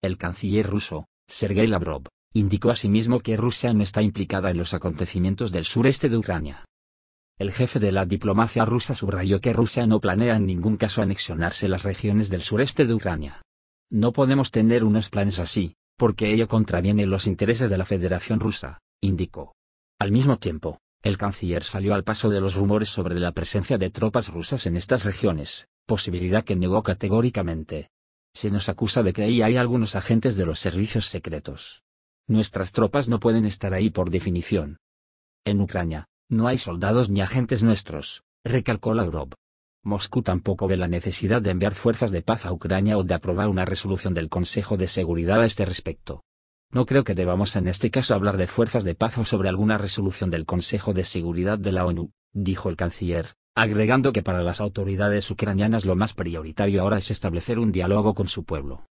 El canciller ruso, Sergei Lavrov, indicó asimismo que Rusia no está implicada en los acontecimientos del sureste de Ucrania. El jefe de la diplomacia rusa subrayó que Rusia no planea en ningún caso anexionarse las regiones del sureste de Ucrania. No podemos tener unos planes así, porque ello contraviene los intereses de la Federación Rusa, indicó. Al mismo tiempo, el canciller salió al paso de los rumores sobre la presencia de tropas rusas en estas regiones, posibilidad que negó categóricamente se nos acusa de que ahí hay algunos agentes de los servicios secretos. Nuestras tropas no pueden estar ahí por definición. En Ucrania, no hay soldados ni agentes nuestros, recalcó Lavrov. Moscú tampoco ve la necesidad de enviar fuerzas de paz a Ucrania o de aprobar una resolución del Consejo de Seguridad a este respecto. No creo que debamos en este caso hablar de fuerzas de paz o sobre alguna resolución del Consejo de Seguridad de la ONU, dijo el canciller agregando que para las autoridades ucranianas lo más prioritario ahora es establecer un diálogo con su pueblo.